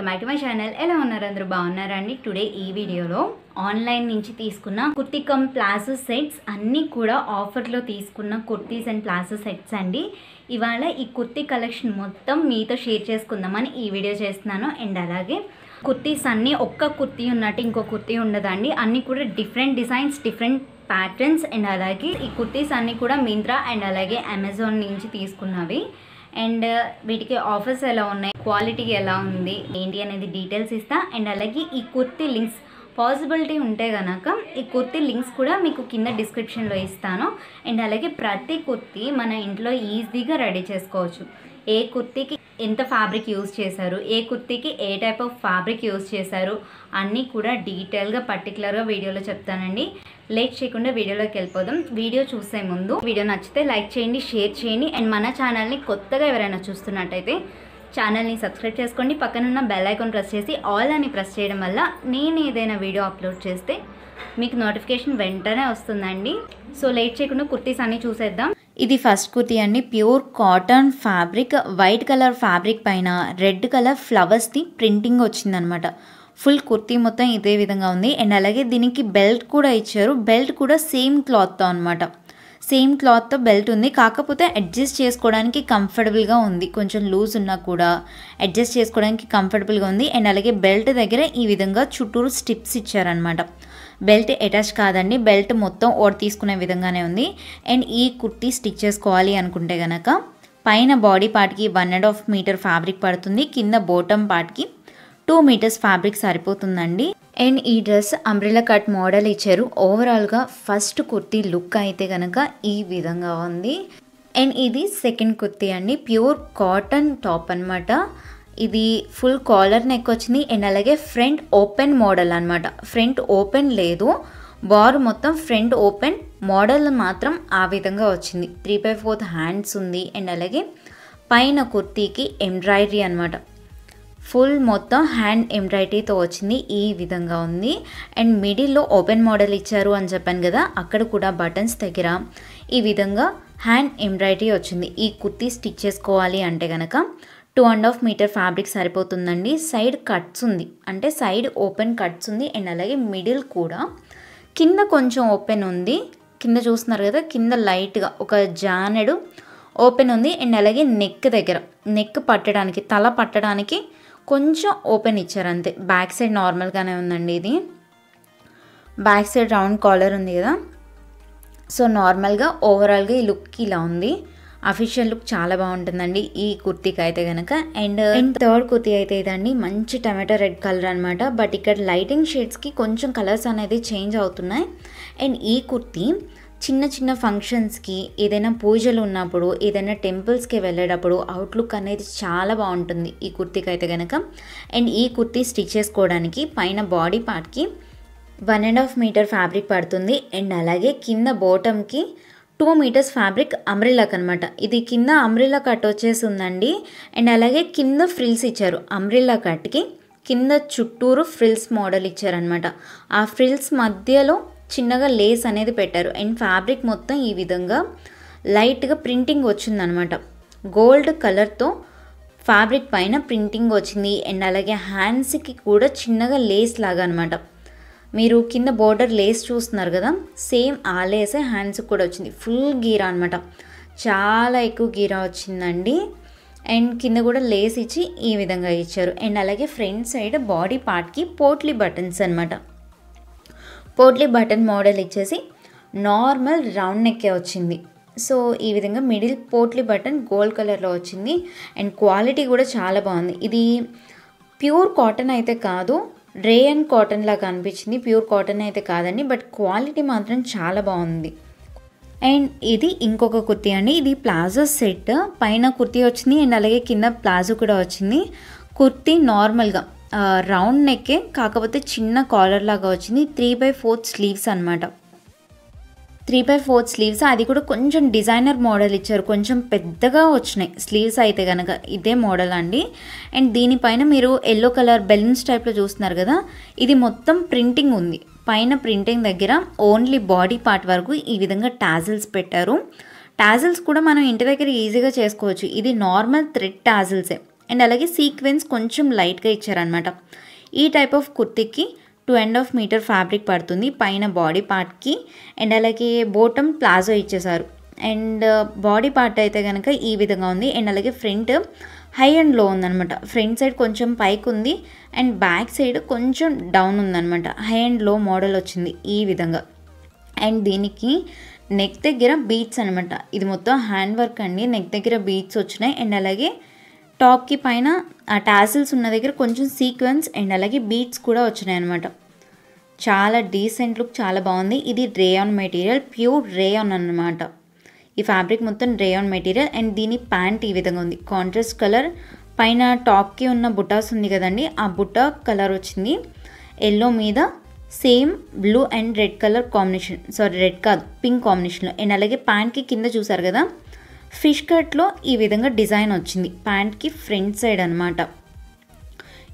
welcome back to my channel ఎలా ఉన్నారు అందరూ బాగున్నారండి టుడే ఈ వీడియోలో ఆన్లైన్ నుంచి తీసుకున్న కుర్తికమ్ ప్లాజో సెట్స్ అన్నీ కూడా ఆఫర్లో తీసుకున్న కుర్తీస్ అండ్ ప్లాజో సెట్స్ అండి ఇవాళ ఈ కుర్తీ కలెక్షన్ మొత్తం మీతో షేర్ చేసుకుందామని ఈ వీడియో చేస్తున్నాను అండ్ అలాగే కుర్తీస్ అన్నీ ఒక్క కుర్తీ ఉన్నట్టు ఇంకో కుర్తీ ఉండదండి అన్నీ కూడా different designs different patterns and అలాగే ఈ కుర్తీస్ అన్నీ కూడా మింత్రా అండ్ అలాగే అమెజాన్ నుంచి తీసుకున్నవి అండ్ వీటికి ఆఫర్స్ ఎలా ఉన్నాయి క్వాలిటీ ఎలా ఉంది ఏంటి అనేది డీటెయిల్స్ ఇస్తా అండ్ అలాగే ఈ కుర్తి లింక్స్ పాసిబిలిటీ ఉంటే కనుక ఈ కుర్తి లింక్స్ కూడా మీకు కింద డిస్క్రిప్షన్లో ఇస్తాను అండ్ అలాగే ప్రతి కుర్తి మన ఇంట్లో ఈజీగా రెడీ చేసుకోవచ్చు ఏ కుర్తీకి ఎంత ఫ్యాబ్రిక్ యూజ్ చేశారు ఏ కుర్తీకి ఏ టైప్ ఆఫ్ ఫ్యాబ్రిక్ యూజ్ చేశారు అన్నీ కూడా డీటెయిల్గా పర్టికులర్గా వీడియోలో చెప్తానండి లేట్ చేయకుండా వీడియోలోకి వెళ్ళిపోదాం వీడియో చూసే ముందు వీడియో నచ్చితే లైక్ చేయండి షేర్ చేయండి అండ్ మన ఛానల్ని కొత్తగా ఎవరైనా చూస్తున్నట్టయితే ఛానల్ని సబ్స్క్రైబ్ చేసుకోండి పక్కనున్న బెల్ ఐకాన్ ప్రెస్ చేసి ఆల్ అని ప్రెస్ చేయడం వల్ల నేను ఏదైనా వీడియో అప్లోడ్ చేస్తే మీకు నోటిఫికేషన్ వెంటనే వస్తుందండి సో లేట్ చేయకుండా కుర్తీస్ అన్నీ చూసేద్దాం ఇది ఫస్ట్ కుర్తి అండి pure cotton fabric white colour fabric పైన రెడ్ కలర్ ఫ్లవర్స్ది ప్రింటింగ్ వచ్చిందనమాట ఫుల్ కుర్తీ మొత్తం ఇదే విధంగా ఉంది అండ్ అలాగే దీనికి బెల్ట్ కూడా ఇచ్చారు బెల్ట్ కూడా సేమ్ క్లాత్తో అనమాట సేమ్ క్లాత్తో బెల్ట్ ఉంది కాకపోతే అడ్జస్ట్ చేసుకోవడానికి కంఫర్టబుల్గా ఉంది కొంచెం లూజ్ ఉన్నా కూడా అడ్జస్ట్ చేసుకోవడానికి కంఫర్టబుల్గా ఉంది అండ్ అలాగే బెల్ట్ దగ్గర ఈ విధంగా చుట్టూరు స్టిప్స్ ఇచ్చారనమాట బెల్ట్ అటాచ్ కాదండి బెల్ట్ మొత్తం ఓడ తీసుకునే విధంగానే ఉంది అండ్ ఈ కుర్తీ స్టిచ్ చేసుకోవాలి అనుకుంటే కనుక పైన బాడీ పార్ట్కి one and half metre fabric పడుతుంది కింద బోటం పార్ట్కి టూ మీటర్స్ ఫ్యాబ్రిక్ సరిపోతుందండి అండ్ ఈ డ్రెస్ అంబ్రిలా కట్ మోడల్ ఇచ్చారు ఓవరాల్గా ఫస్ట్ కుర్తీ లుక్ అయితే కనుక ఈ విధంగా ఉంది అండ్ ఇది సెకండ్ కుర్తీ అండి ప్యూర్ కాటన్ టాప్ అనమాట ఇది ఫుల్ కాలర్ నెక్ వచ్చింది అండ్ అలాగే ఫ్రంట్ ఓపెన్ మోడల్ అనమాట ఫ్రంట్ ఓపెన్ లేదు బార్ మొత్తం ఫ్రంట్ ఓపెన్ మోడల్ మాత్రం ఆ విధంగా వచ్చింది త్రీ బై ఫోర్త్ హ్యాండ్స్ ఉంది అండ్ అలాగే పైన కుర్తీకి ఎంబ్రాయిడరీ అనమాట ఫుల్ మొత్తం హ్యాండ్ ఎంబ్రాయిడరీతో వచ్చింది ఈ విధంగా ఉంది అండ్ మిడిల్లో ఓపెన్ మోడల్ ఇచ్చారు అని చెప్పాను కదా అక్కడ కూడా బటన్స్ దగ్గర ఈ విధంగా హ్యాండ్ ఎంబ్రాయిడరీ వచ్చింది ఈ కుర్తీ స్టిచ్ చేసుకోవాలి అంటే కనుక two and half metre fabric సరిపోతుందండి సైడ్ కట్స్ ఉంది అంటే సైడ్ ఓపెన్ కట్స్ ఉంది అండ్ అలాగే మిడిల్ కూడా కింద కొంచెం ఓపెన్ ఉంది కింద చూస్తున్నారు కదా కింద లైట్గా ఒక జానెడు ఓపెన్ ఉంది అండ్ అలాగే నెక్ దగ్గర నెక్ పట్టడానికి తల పట్టడానికి కొంచెం ఓపెన్ ఇచ్చారు అంతే బ్యాక్ సైడ్ నార్మల్గానే ఉందండి ఇది బ్యాక్ సైడ్ రౌండ్ కాలర్ ఉంది కదా సో నార్మల్గా ఓవరాల్గా ఈ లుక్ ఇలా ఉంది అఫీషియల్ లుక్ చాలా బాగుంటుందండి ఈ కుర్తీకి అయితే కనుక అండ్ థర్డ్ uh, కుర్తీ అయితే ఇదండి మంచి టమాటో రెడ్ కలర్ అనమాట బట్ ఇక్కడ లైటింగ్ షేడ్స్కి కొంచెం కలర్స్ అనేది చేంజ్ అవుతున్నాయి అండ్ ఈ కుర్తీ చిన్న చిన్న ఫంక్షన్స్కి ఏదైనా పూజలు ఉన్నప్పుడు ఏదైనా టెంపుల్స్కి వెళ్ళేటప్పుడు అవుట్లుక్ అనేది చాలా బాగుంటుంది ఈ కుర్తీకి అయితే కనుక అండ్ ఈ కుర్తీ స్టిచ్ చేసుకోవడానికి పైన బాడీ పార్ట్కి one and half metre fabric పడుతుంది అండ్ అలాగే కింద బోటమ్కి టూ మీటర్స్ ఫ్యాబ్రిక్ అంబ్రిలాక్ అనమాట ఇది కింద అమ్రిలా కట్ వచ్చేసి ఉందండి అండ్ అలాగే కింద ఫ్రిల్స్ ఇచ్చారు అమ్రిలా కట్కి కింద చుట్టూరు ఫ్రిల్స్ మోడల్ ఇచ్చారనమాట ఆ ఫ్రిల్స్ మధ్యలో చిన్నగా లేస్ అనేది పెట్టారు అండ్ ఫ్యాబ్రిక్ మొత్తం ఈ విధంగా లైట్గా ప్రింటింగ్ వచ్చిందనమాట గోల్డ్ కలర్తో ఫ్యాబ్రిక్ పైన ప్రింటింగ్ వచ్చింది అండ్ అలాగే హ్యాండ్స్కి కూడా చిన్నగా లేస్ లాగా అనమాట మీరు కింద బోర్డర్ లేస్ చూస్తున్నారు కదా సేమ్ ఆ లేసే హ్యాండ్స్కి కూడా వచ్చింది ఫుల్ గీరా అనమాట చాలా ఎక్కువ గీరా వచ్చిందండి అండ్ కింద కూడా లేస్ ఇచ్చి ఈ విధంగా ఇచ్చారు అండ్ అలాగే ఫ్రంట్ సైడ్ బాడీ పార్ట్కి పోట్లీ బటన్స్ అనమాట పోట్లీ బటన్ మోడల్ ఇచ్చేసి నార్మల్ రౌండ్ నెక్కే వచ్చింది సో ఈ విధంగా మిడిల్ పోట్లీ బటన్ గోల్డ్ కలర్లో వచ్చింది అండ్ క్వాలిటీ కూడా చాలా బాగుంది ఇది ప్యూర్ కాటన్ అయితే కాదు రే అండ్ కాటన్ లాగా అనిపించింది ప్యూర్ కాటన్ అయితే కాదండి బట్ క్వాలిటీ మాత్రం చాలా బాగుంది అండ్ ఇది ఇంకొక కుర్తీ అండి ఇది ప్లాజో సెట్ పైన కుర్తీ వచ్చింది అండ్ అలాగే కింద ప్లాజో కూడా వచ్చింది కుర్తీ నార్మల్గా రౌండ్ నెక్కే కాకపోతే చిన్న కాలర్ లాగా వచ్చింది త్రీ బై ఫోర్త్ స్లీవ్స్ అనమాట త్రీ బై ఫోర్త్ స్లీవ్స్ అది కూడా కొంచెం డిజైనర్ మోడల్ ఇచ్చారు కొంచెం పెద్దగా వచ్చినాయి స్లీవ్స్ అయితే కనుక ఇదే మోడల్ అండి అండ్ దీనిపైన మీరు ఎల్లో కలర్ బెలూన్స్ టైప్లో చూస్తున్నారు కదా ఇది మొత్తం ప్రింటింగ్ ఉంది పైన ప్రింటింగ్ దగ్గర ఓన్లీ బాడీ పార్ట్ వరకు ఈ విధంగా టాజిల్స్ పెట్టారు టాజిల్స్ కూడా మనం ఇంటి దగ్గర ఈజీగా చేసుకోవచ్చు ఇది నార్మల్ థ్రెడ్ టాజిల్సే అండ్ అలాగే సీక్వెన్స్ కొంచెం లైట్గా ఇచ్చారనమాట ఈ టైప్ ఆఫ్ కుర్తీకి two and half metre fabric పడుతుంది పైన బాడీ పార్ట్కి అండ్ అలాగే బోటం ప్లాజో ఇచ్చేసారు అండ్ uh, బాడీ పార్ట్ అయితే కనుక ఈ విధంగా ఉంది అండ్ అలాగే ఫ్రంట్ హై అండ్ లో ఉందనమాట ఫ్రంట్ సైడ్ కొంచెం పైకి ఉంది అండ్ బ్యాక్ సైడ్ కొంచెం డౌన్ ఉందనమాట హై అండ్ లో మోడల్ వచ్చింది ఈ విధంగా అండ్ దీనికి నెక్ దగ్గర బీట్స్ అనమాట ఇది మొత్తం హ్యాండ్ వర్క్ అండి నెక్ దగ్గర బీట్స్ వచ్చినాయి అండ్ అలాగే టాప్కి పైన ఆ టాసిల్స్ ఉన్న దగ్గర కొంచెం సీక్వెన్స్ అండ్ అలాగే బీట్స్ కూడా వచ్చినాయి అనమాట చాలా డీసెంట్ లుక్ చాలా బాగుంది ఇది రేయాన్ మెటీరియల్ ప్యూర్ రేయాన్ అనమాట ఈ ఫ్యాబ్రిక్ మొత్తం రేయాన్ మెటీరియల్ అండ్ దీని ప్యాంట్ ఈ విధంగా ఉంది కాంట్రాస్ట్ కలర్ పైన టాప్కి ఉన్న బుటాస్ ఉంది కదండి ఆ బుటా కలర్ వచ్చింది ఎల్లో మీద same blue and red colour combination sorry red కాదు పింక్ కాంబినేషన్లో అండ్ అలాగే ప్యాంట్కి కింద చూసారు కదా ఫిష్ కట్లో ఈ విధంగా డిజైన్ వచ్చింది ప్యాంట్కి ఫ్రంట్ సైడ్ అనమాట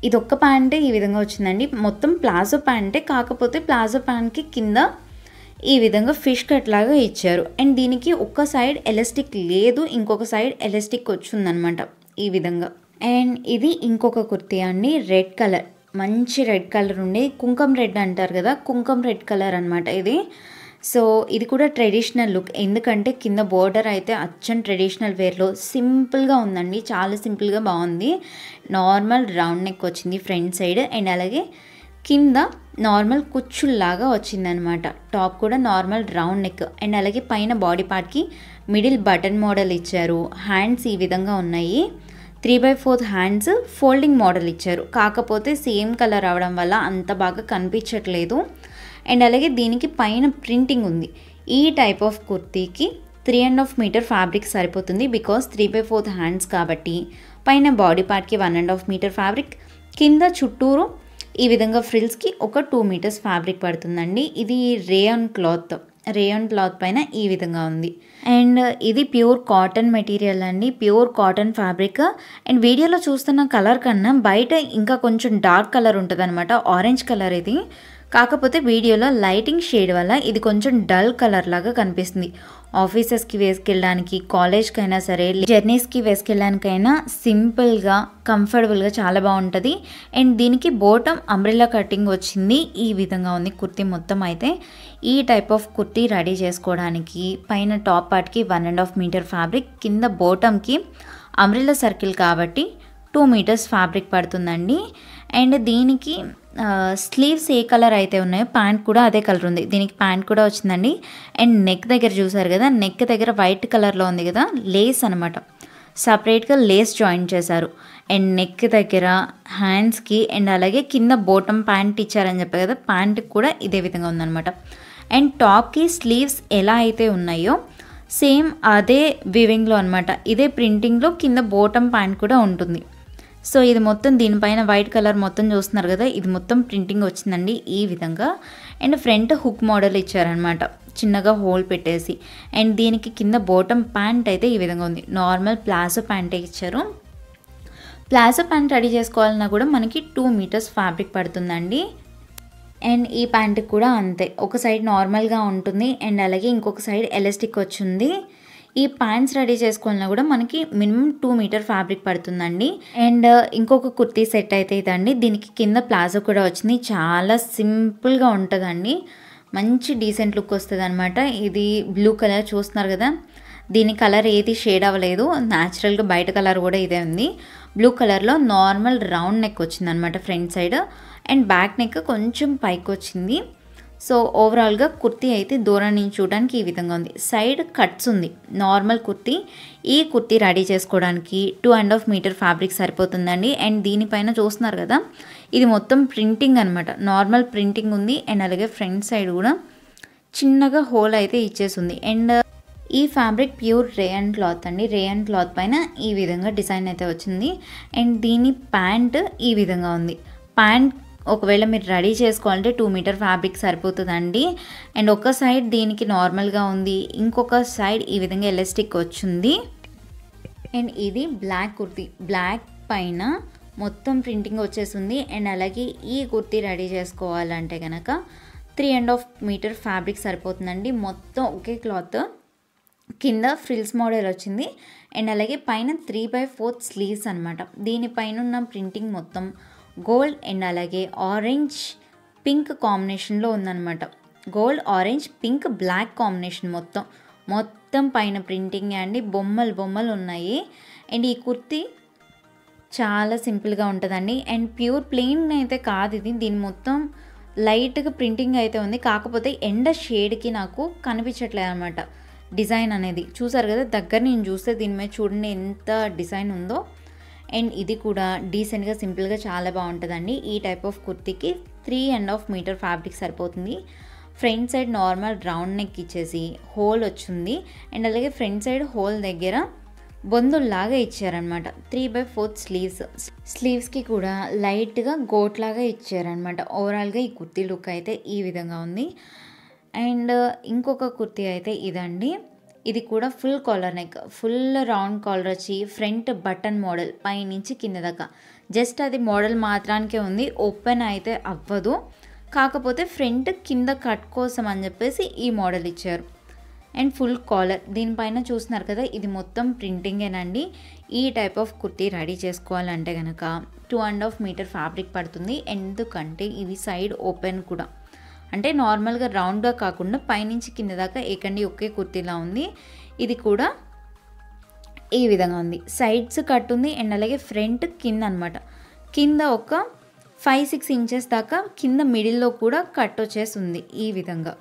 ఇది ఒక్క ప్యాంటే ఈ విధంగా వచ్చిందండి మొత్తం ప్లాజో ప్యాంటే కాకపోతే ప్లాజో ప్యాంట్కి కింద ఈ విధంగా ఫిష్ కట్ లాగా ఇచ్చారు అండ్ దీనికి ఒక్క సైడ్ ఎలస్టిక్ లేదు ఇంకొక సైడ్ ఎలస్టిక్ వచ్చిందనమాట ఈ విధంగా అండ్ ఇది ఇంకొక కుర్తీ అండి రెడ్ కలర్ మంచి రెడ్ కలర్ ఉండే కుంకం రెడ్ అంటారు కదా కుంకం రెడ్ కలర్ అనమాట ఇది సో ఇది కూడా ట్రెడిషనల్ లుక్ ఎందుకంటే కింద బోర్డర్ అయితే అచ్చం ట్రెడిషనల్ వేర్లో సింపుల్గా ఉందండి చాలా సింపుల్గా బాగుంది నార్మల్ రౌండ్ నెక్ వచ్చింది ఫ్రంట్ సైడ్ అండ్ అలాగే కింద నార్మల్ కుచ్చుల్లాగా వచ్చిందనమాట టాప్ కూడా నార్మల్ రౌండ్ నెక్ అండ్ అలాగే పైన బాడీ పార్ట్కి మిడిల్ బటన్ మోడల్ ఇచ్చారు హ్యాండ్స్ ఈ విధంగా ఉన్నాయి three by fourth hands folding model ఇచ్చారు కాకపోతే సేమ్ కలర్ అవడం వల్ల అంత బాగా కనిపించట్లేదు అండ్ అలాగే దీనికి పైన ప్రింటింగ్ ఉంది ఈ టైప్ ఆఫ్ కుర్తీకి three and half metre fabric సరిపోతుంది because three by fourth hands కాబట్టి పైన బాడీ పార్ట్కి one and half metre fabric కింద చుట్టూరు ఈ విధంగా ఫ్రిల్స్కి ఒక టూ మీటర్స్ ఫ్యాబ్రిక్ పడుతుందండి ఇది రేయన్ క్లాత్ రేయన్ క్లాత్ పైన ఈ విధంగా ఉంది అండ్ ఇది ప్యూర్ కాటన్ మెటీరియల్ అండి ప్యూర్ కాటన్ ఫ్యాబ్రిక్ అండ్ వీడియోలో చూస్తున్న కలర్ కన్నా బయట ఇంకా కొంచెం డార్క్ కలర్ ఉంటుంది ఆరెంజ్ కలర్ ఇది కాకపోతే వీడియోలో లైటింగ్ షేడ్ వల్ల ఇది కొంచెం డల్ కలర్ లాగా కనిపిస్తుంది ఆఫీసెస్కి వేసుకెళ్ళడానికి కాలేజ్కి అయినా సరే జర్నీస్కి వేసుకెళ్ళడానికైనా సింపుల్గా కంఫర్టబుల్గా చాలా బాగుంటుంది అండ్ దీనికి బోటం అంబ్రిల్లా కటింగ్ వచ్చింది ఈ విధంగా ఉంది కుర్తీ మొత్తం అయితే ఈ టైప్ ఆఫ్ కుర్తీ రెడీ చేసుకోవడానికి పైన టాప్ పార్ట్కి one and half metre fabric కింద బోటంకి అంబ్రిల్లా సర్కిల్ కాబట్టి టూ మీటర్స్ ఫ్యాబ్రిక్ పడుతుందండి అండ్ దీనికి స్లీవ్స్ ఏ కలర్ అయితే ఉన్నాయో ప్యాంట్ కూడా అదే కలర్ ఉంది దీనికి ప్యాంట్ కూడా వచ్చిందండి అండ్ నెక్ దగ్గర చూసారు కదా నెక్ దగ్గర వైట్ కలర్లో ఉంది కదా లేస్ అనమాట సపరేట్గా లేస్ జాయిన్ చేశారు అండ్ నెక్ దగ్గర హ్యాండ్స్కి అండ్ అలాగే కింద బోటం ప్యాంట్ ఇచ్చారని చెప్పారు కదా ప్యాంట్ కూడా ఇదే విధంగా ఉందనమాట అండ్ టాప్కి స్లీవ్స్ ఎలా అయితే ఉన్నాయో సేమ్ అదే వివింగ్లో అనమాట ఇదే ప్రింటింగ్లో కింద బోటం ప్యాంట్ కూడా ఉంటుంది సో ఇది మొత్తం దీనిపైన వైట్ కలర్ మొత్తం చూస్తున్నారు కదా ఇది మొత్తం ప్రింటింగ్ వచ్చిందండి ఈ విధంగా అండ్ ఫ్రంట్ హుక్ మోడల్ ఇచ్చారనమాట చిన్నగా హోల్ పెట్టేసి అండ్ దీనికి కింద బాటమ్ ప్యాంట్ అయితే ఈ విధంగా ఉంది నార్మల్ ప్లాజో ప్యాంటే ఇచ్చారు ప్లాజో ప్యాంట్ రెడీ చేసుకోవాలన్నా కూడా మనకి టూ మీటర్స్ ఫ్యాబ్రిక్ పడుతుందండి అండ్ ఈ ప్యాంట్కి కూడా అంతే ఒక సైడ్ నార్మల్గా ఉంటుంది అండ్ అలాగే ఇంకొక సైడ్ ఎలాస్టిక్ వచ్చింది ఈ ప్యాంట్స్ రెడీ చేసుకున్నా కూడా మనకి మినిమం టూ మీటర్ ఫ్యాబ్రిక్ పడుతుందండి అండ్ uh, ఇంకొక కుర్తీ సెట్ అయితే ఇదండి దీనికి కింద ప్లాజో కూడా వచ్చింది చాలా సింపుల్గా ఉంటుందండి మంచి డీసెంట్ లుక్ వస్తుంది అనమాట ఇది బ్లూ కలర్ చూస్తున్నారు కదా దీని కలర్ ఏది షేడ్ అవ్వలేదు న్యాచురల్గా బయట కలర్ కూడా ఇదే ఉంది బ్లూ కలర్లో నార్మల్ రౌండ్ నెక్ వచ్చింది అనమాట front side and back neck కొంచెం పైకి వచ్చింది సో ఓవరాల్గా కుర్తీ అయితే దూరం నుంచి చూడడానికి ఈ విధంగా ఉంది సైడ్ కట్స్ ఉంది నార్మల్ కుర్తీ ఈ కుర్తీ రెడీ చేసుకోవడానికి two and half metre fabric సరిపోతుందండి అండ్ దీనిపైన చూస్తున్నారు కదా ఇది మొత్తం ప్రింటింగ్ అనమాట నార్మల్ ప్రింటింగ్ ఉంది అండ్ అలాగే ఫ్రంట్ సైడ్ కూడా చిన్నగా హోల్ అయితే ఇచ్చేసింది అండ్ ఈ fabric pure rayon cloth అండి రే అండ్ క్లాత్ పైన ఈ విధంగా డిజైన్ అయితే వచ్చింది అండ్ దీని ప్యాంట్ ఈ విధంగా ఉంది ప్యాంట్ ఒకవేళ మీరు రెడీ చేసుకోవాలంటే టూ మీటర్ ఫ్యాబ్రిక్ సరిపోతుందండి అండ్ ఒక సైడ్ దీనికి నార్మల్గా ఉంది ఇంకొక సైడ్ ఈ విధంగా ఎలాస్టిక్ వచ్చింది అండ్ ఇది బ్లాక్ కుర్తి బ్లాక్ పైన మొత్తం ప్రింటింగ్ వచ్చేసింది అండ్ అలాగే ఈ కుర్తీ రెడీ చేసుకోవాలంటే కనుక three and half metre fabric సరిపోతుందండి మొత్తం ఒకే క్లాత్ కింద ఫ్రిల్స్ మోడల్ వచ్చింది అండ్ అలాగే పైన త్రీ బై ఫోర్త్ స్లీవ్స్ అనమాట దీనిపైన ఉన్న ప్రింటింగ్ మొత్తం గోల్డ్ అండ్ అలాగే ఆరెంజ్ పింక్ కాంబినేషన్లో ఉందన్నమాట gold orange pink black combination మొత్తం మొత్తం పైన ప్రింటింగ్ అండి బొమ్మలు బొమ్మలు ఉన్నాయి అండ్ ఈ కుర్తీ చాలా సింపుల్గా ఉంటుందండి అండ్ ప్యూర్ ప్లెయిన్ అయితే కాదు ఇది దీని మొత్తం లైట్గా ప్రింటింగ్ అయితే ఉంది కాకపోతే ఎండ షేడ్కి నాకు కనిపించట్లేదు అనమాట డిజైన్ అనేది చూసారు కదా దగ్గర నేను చూస్తే దీని మీద చూడండి ఎంత డిజైన్ ఉందో అండ్ ఇది కూడా డీసెంట్గా సింపుల్గా చాలా బాగుంటుందండి ఈ టైప్ ఆఫ్ కుర్తీకి three and half metre fabric సరిపోతుంది front side normal round neck ఇచ్చేసి హోల్ వచ్చింది అండ్ అలాగే ఫ్రంట్ సైడ్ హోల్ దగ్గర బొందుల్లాగా ఇచ్చారనమాట త్రీ బై ఫోర్త్ స్లీవ్స్ స్లీవ్స్కి కూడా లైట్గా గోట్లాగా ఇచ్చారనమాట ఓవరాల్గా ఈ కుర్తీ లుక్ అయితే ఈ విధంగా ఉంది అండ్ ఇంకొక కుర్తీ అయితే ఇదండి ఇది కూడా full collar neck full round collar వచ్చి ఫ్రంట్ బటన్ మోడల్ పైనుంచి కింద దాకా జస్ట్ అది మోడల్ మాత్రానికే ఉంది ఓపెన్ అయితే అవ్వదు కాకపోతే ఫ్రంట్ కింద కట్ కోసం అని చెప్పేసి ఈ మోడల్ ఇచ్చారు అండ్ ఫుల్ కాలర్ దీనిపైన చూస్తున్నారు కదా ఇది మొత్తం ప్రింటింగేనండి ఈ టైప్ ఆఫ్ కుర్తీ రెడీ చేసుకోవాలంటే కనుక two and half metre fabric పడుతుంది ఎందుకంటే ఇది సైడ్ ఓపెన్ కూడా అంటే నార్మల్గా రౌండ్గా కాకుండా పైనుంచి కింద దాకా ఏకండి ఒకే కుర్తీలా ఉంది ఇది కూడా ఈ విధంగా ఉంది సైడ్స్ కట్ ఉంది అండ్ అలాగే ఫ్రంట్ కింద అనమాట కింద ఒక ఫైవ్ సిక్స్ ఇంచెస్ దాకా కింద మిడిల్లో కూడా కట్ వచ్చేస్తుంది ఈ విధంగా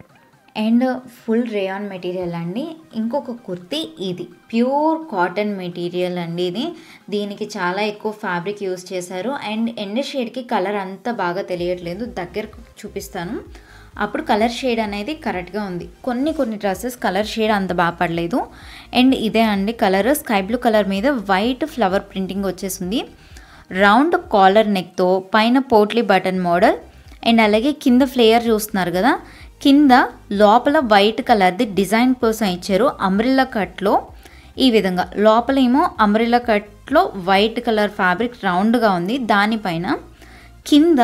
అండ్ ఫుల్ రేయాన్ మెటీరియల్ అండి ఇంకొక కుర్తీ ఇది ప్యూర్ కాటన్ మెటీరియల్ అండి ఇది దీనికి చాలా ఎక్కువ ఫ్యాబ్రిక్ యూస్ చేశారు అండ్ ఎండ్ షేడ్కి కలర్ అంత బాగా తెలియట్లేదు దగ్గర చూపిస్తాను అప్పుడు కలర్ షేడ్ అనేది కరెక్ట్గా ఉంది కొన్ని కొన్ని డ్రెస్సెస్ కలర్ షేడ్ అంత బాగా పడలేదు అండ్ ఇదే అండి కలర్ స్కై బ్లూ కలర్ మీద వైట్ ఫ్లవర్ ప్రింటింగ్ వచ్చేసింది రౌండ్ కాలర్ నెక్తో పైన పోట్లీ బటన్ మోడల్ అండ్ అలాగే కింద ఫ్లేయర్ చూస్తున్నారు కదా కింద లోపల వైట్ కలర్ది డిజైన్ కోసం ఇచ్చారు అంబ్రిల్లా కట్లో ఈ విధంగా లోపల ఏమో కట్లో వైట్ కలర్ ఫ్యాబ్రిక్ రౌండ్గా ఉంది దానిపైన కింద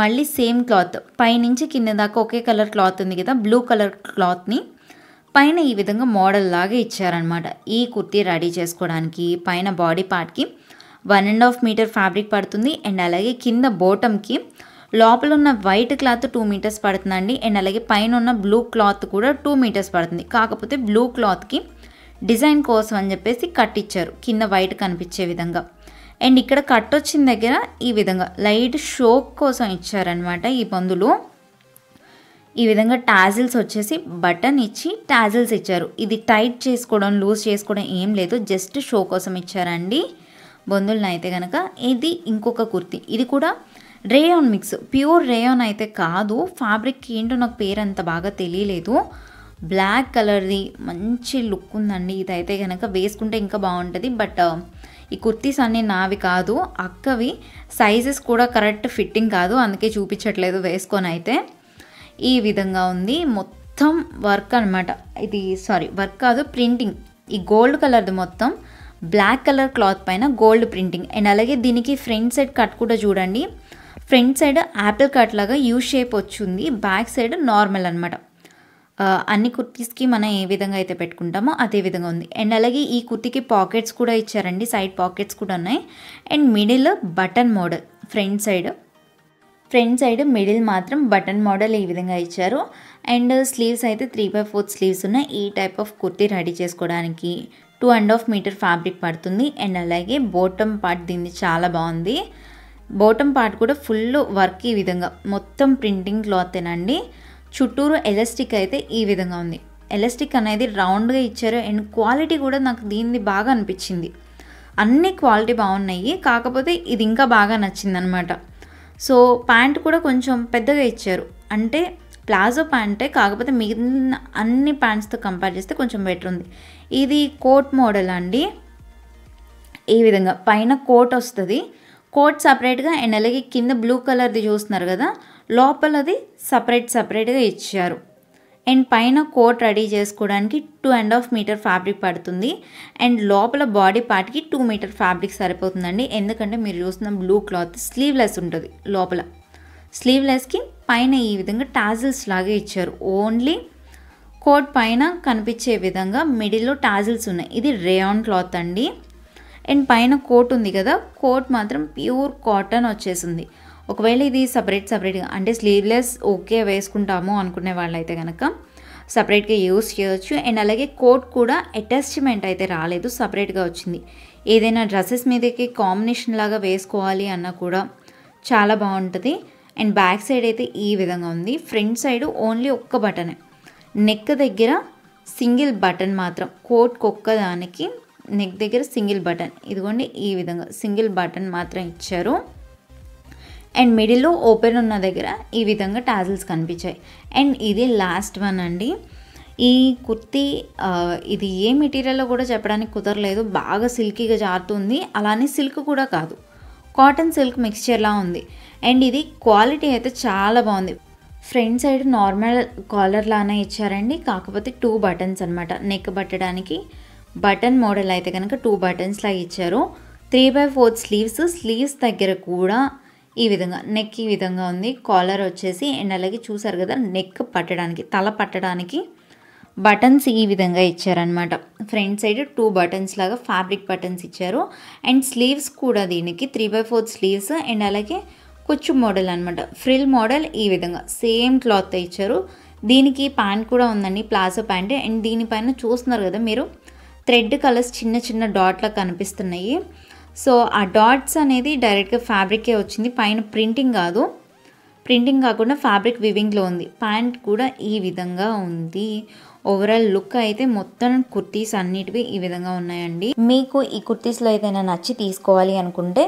మళ్ళీ సేమ్ క్లాత్ పైనుంచి కింద దాకా ఒకే కలర్ క్లాత్ ఉంది కదా బ్లూ కలర్ క్లాత్ని పైన ఈ విధంగా మోడల్ లాగా ఇచ్చారనమాట ఈ కుర్తీ రెడీ చేసుకోవడానికి పైన బాడీ పార్ట్కి one and half metre fabric పడుతుంది అండ్ అలాగే కింద బోటంకి లోపల ఉన్న వైట్ క్లాత్ టూ మీటర్స్ పడుతుందండి అండ్ అలాగే పైన ఉన్న బ్లూ క్లాత్ కూడా టూ మీటర్స్ పడుతుంది కాకపోతే బ్లూ క్లాత్కి డిజైన్ కోసం అని చెప్పేసి ఇచ్చారు కింద వైట్ కనిపించే విధంగా అండ్ ఇక్కడ కట్ వచ్చిన దగ్గర ఈ విధంగా లైట్ షోక్ కోసం ఇచ్చారనమాట ఈ పందులు ఈ విధంగా టాజిల్స్ వచ్చేసి బటన్ ఇచ్చి టాజిల్స్ ఇచ్చారు ఇది టైట్ చేసుకోవడం లూజ్ చేసుకోవడం ఏం లేదు జస్ట్ షో కోసం ఇచ్చారండి బొందులను అయితే కనుక ఇది ఇంకొక కుర్తీ ఇది కూడా రేయాన్ మిక్స్ ప్యూర్ రేయాన్ అయితే కాదు ఫ్యాబ్రిక్ ఏంటో నాకు పేరు అంత బాగా తెలియలేదు బ్లాక్ కలర్ది మంచి లుక్ ఉందండి ఇది అయితే కనుక వేసుకుంటే ఇంకా బాగుంటుంది బట్ ఈ కుర్తీస్ అన్నీ నావి కాదు అక్కవి సైజెస్ కూడా కరెక్ట్ ఫిట్టింగ్ కాదు అందుకే చూపించట్లేదు వేసుకొని అయితే ఈ విధంగా ఉంది మొత్తం వర్క్ అనమాట ఇది సారీ వర్క్ కాదు ప్రింటింగ్ ఈ గోల్డ్ కలర్ది మొత్తం బ్లాక్ కలర్ క్లాత్ పైన గోల్డ్ ప్రింటింగ్ అండ్ అలాగే దీనికి ఫ్రంట్ సైడ్ కట్ కూడా చూడండి ఫ్రంట్ సైడ్ యాపిల్ కట్ లాగా యూ షేప్ వచ్చింది బ్యాక్ సైడ్ నార్మల్ అనమాట అన్ని కుర్తీస్కి మనం ఏ విధంగా అయితే పెట్టుకుంటామో అదే విధంగా ఉంది అండ్ అలాగే ఈ కుర్తీకి పాకెట్స్ కూడా ఇచ్చారండి సైడ్ పాకెట్స్ కూడా ఉన్నాయి and middle button model front side front side middle మాత్రం బటన్ మోడల్ ఈ విధంగా ఇచ్చారు అండ్ స్లీవ్స్ అయితే త్రీ బై ఫోర్త్ స్లీవ్స్ ఉన్నాయి ఈ టైప్ ఆఫ్ కుర్తీ రెడీ చేసుకోవడానికి two and half metre fabric పడుతుంది అండ్ అలాగే బోటమ్ పార్ట్ దీన్ని చాలా బాగుంది బోటమ్ పార్ట్ కూడా ఫుల్ వర్క్ ఈ విధంగా మొత్తం ప్రింటింగ్ క్లాత్ అండి చుట్టూరు ఎలస్టిక్ అయితే ఈ విధంగా ఉంది ఎలస్టిక్ అనేది రౌండ్గా ఇచ్చారు అండ్ క్వాలిటీ కూడా నాకు దీన్ని బాగా అనిపించింది అన్ని క్వాలిటీ బాగున్నాయి కాకపోతే ఇది ఇంకా బాగా నచ్చిందనమాట సో ప్యాంట్ కూడా కొంచెం పెద్దగా ఇచ్చారు అంటే ప్లాజో ప్యాంటే కాకపోతే మిగిలిన అన్ని ప్యాంట్స్తో కంపేర్ చేస్తే కొంచెం బెటర్ ఉంది ఇది కోట్ మోడల్ అండి ఈ విధంగా పైన కోట్ వస్తుంది కోట్ సపరేట్గా అండ్ అలాగే కింద బ్లూ కలర్ది చూస్తున్నారు కదా లోపల అది సపరేట్ సపరేట్గా ఇచ్చారు అండ్ పైన కోట్ రెడీ చేసుకోవడానికి two and half metre fabric పడుతుంది అండ్ లోపల బాడీ పార్ట్కి టూ మీటర్ ఫ్యాబ్రిక్ సరిపోతుందండి ఎందుకంటే మీరు చూస్తున్న బ్లూ క్లాత్ స్లీవ్లెస్ ఉంటుంది లోపల స్లీవ్లెస్కి పైన ఈ విధంగా టాజిల్స్ లాగే ఇచ్చారు ఓన్లీ కోట్ పైన కనిపించే విధంగా మిడిల్లో టాజిల్స్ ఉన్నాయి ఇది రేయాన్ క్లాత్ అండి అండ్ పైన కోట్ ఉంది కదా కోట్ మాత్రం ప్యూర్ కాటన్ వచ్చేసింది ఒకవేళ ఇది సపరేట్ సపరేట్గా అంటే స్లీవ్లెస్ ఓకే వేసుకుంటాము అనుకునే వాళ్ళైతే కనుక సపరేట్గా యూస్ చేయొచ్చు అండ్ అలాగే కోట్ కూడా అటాచ్మెంట్ అయితే రాలేదు సపరేట్గా వచ్చింది ఏదైనా డ్రెస్సెస్ మీదకి కాంబినేషన్ లాగా వేసుకోవాలి అన్నా కూడా చాలా బాగుంటుంది అండ్ బ్యాక్ సైడ్ అయితే ఈ విధంగా ఉంది ఫ్రంట్ సైడ్ ఓన్లీ ఒక్క బటనే నెక్ దగ్గర సింగిల్ బటన్ మాత్రం కోట్కొక్క దానికి నెక్ దగ్గర సింగిల్ బటన్ ఇదిగోండి ఈ విధంగా సింగిల్ బటన్ మాత్రం ఇచ్చారు అండ్ మిడిల్లో ఓపెన్ ఉన్న దగ్గర ఈ విధంగా టాజిల్స్ కనిపించాయి అండ్ ఇది లాస్ట్ వన్ అండి ఈ కుర్తీ ఇది ఏ మెటీరియల్లో కూడా చెప్పడానికి కుదరలేదు బాగా సిల్కీగా జారుతుంది అలానే సిల్క్ కూడా కాదు కాటన్ సిల్క్ మిక్స్చర్లా ఉంది అండ్ ఇది క్వాలిటీ అయితే చాలా బాగుంది ఫ్రంట్ సైడ్ నార్మల్ కాలర్లానే ఇచ్చారండి కాకపోతే టూ బటన్స్ అనమాట నెక్ పట్టడానికి బటన్ మోడల్ అయితే కనుక టూ బటన్స్ లాగా ఇచ్చారు three by four sleeves sleeves దగ్గర కూడా ఈ విధంగా నెక్ ఈ విధంగా ఉంది కాలర్ వచ్చేసి అండ్ అలాగే చూసారు కదా నెక్ పట్టడానికి తల పట్టడానికి బటన్స్ ఈ విధంగా ఇచ్చారనమాట ఫ్రంట్ సైడ్ టూ బటన్స్ లాగా ఫ్యాబ్రిక్ బటన్స్ ఇచ్చారు అండ్ స్లీవ్స్ కూడా దీనికి three by fourth sleeves and అలాగే కొంచెం మోడల్ అనమాట ఫ్రిల్ మోడల్ ఈ విధంగా సేమ్ క్లాత్ ఇచ్చారు దీనికి ప్యాంట్ కూడా ఉందండి ప్లాజో ప్యాంట్ అండ్ దీనిపైన చూస్తున్నారు కదా మీరు థ్రెడ్ కలర్స్ చిన్న చిన్న డాట్లా కనిపిస్తున్నాయి సో ఆ డాట్స్ అనేది డైరెక్ట్గా ఫ్యాబ్రికే వచ్చింది పైన ప్రింటింగ్ కాదు ప్రింటింగ్ కాకుండా ఫ్యాబ్రిక్ వివింగ్లో ఉంది ప్యాంట్ కూడా ఈ విధంగా ఉంది ఓవరాల్ లుక్ అయితే మొత్తం కుర్తీస్ అన్నిటివి ఈ విధంగా ఉన్నాయండి మీకు ఈ కుర్తీస్లో ఏదైనా నచ్చి తీసుకోవాలి అనుకుంటే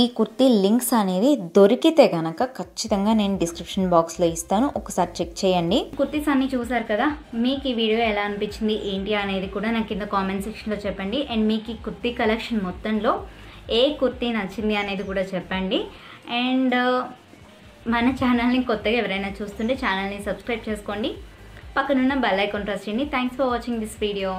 ఈ కుర్తీ లింక్స్ అనేది దొరికితే కనుక ఖచ్చితంగా నేను డిస్క్రిప్షన్ బాక్స్లో ఇస్తాను ఒకసారి చెక్ చేయండి కుర్తీస్ అన్నీ చూసారు కదా మీకు ఈ వీడియో ఎలా అనిపించింది ఏంటి అనేది కూడా నాకు కింద కామెంట్ సెక్షన్లో చెప్పండి అండ్ మీకు ఈ కుర్తీ కలెక్షన్ మొత్తంలో ఏ కుర్తీ నచ్చింది అనేది కూడా చెప్పండి అండ్ మన ఛానల్ని కొత్తగా ఎవరైనా చూస్తుంటే ఛానల్ని సబ్స్క్రైబ్ చేసుకోండి పక్కనున్న బెల్ ఐకాన్ ప్రెస్ చేయండి thanks for watching this video